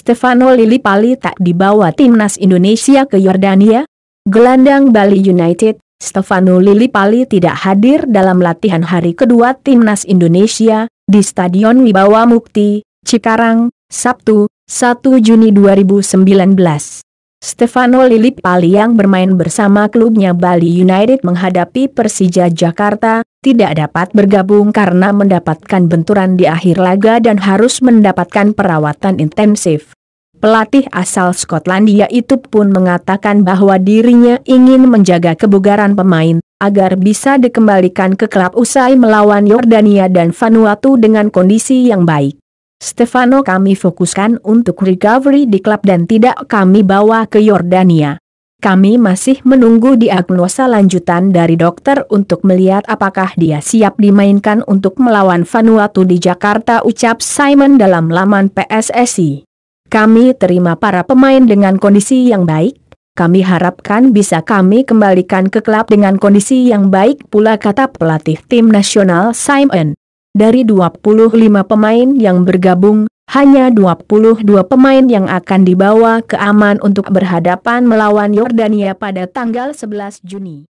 Stefano Lili Pali tak dibawa timnas Indonesia ke Yordania? Gelandang Bali United, Stefano Lili Pali tidak hadir dalam latihan hari kedua timnas Indonesia, di Stadion Wibawa Mukti, Cikarang, Sabtu, 1 Juni 2019. Stefano Pali yang bermain bersama klubnya Bali United menghadapi Persija Jakarta, tidak dapat bergabung karena mendapatkan benturan di akhir laga dan harus mendapatkan perawatan intensif. Pelatih asal Skotlandia itu pun mengatakan bahwa dirinya ingin menjaga kebugaran pemain, agar bisa dikembalikan ke klub usai melawan Yordania dan Vanuatu dengan kondisi yang baik. Stefano kami fokuskan untuk recovery di klub dan tidak kami bawa ke Yordania. Kami masih menunggu diagnosa lanjutan dari dokter untuk melihat apakah dia siap dimainkan untuk melawan Vanuatu di Jakarta ucap Simon dalam laman PSSI. Kami terima para pemain dengan kondisi yang baik, kami harapkan bisa kami kembalikan ke klub dengan kondisi yang baik pula kata pelatih tim nasional Simon dari 25 pemain yang bergabung, hanya 22 pemain yang akan dibawa ke Aman untuk berhadapan melawan Yordania pada tanggal 11 Juni.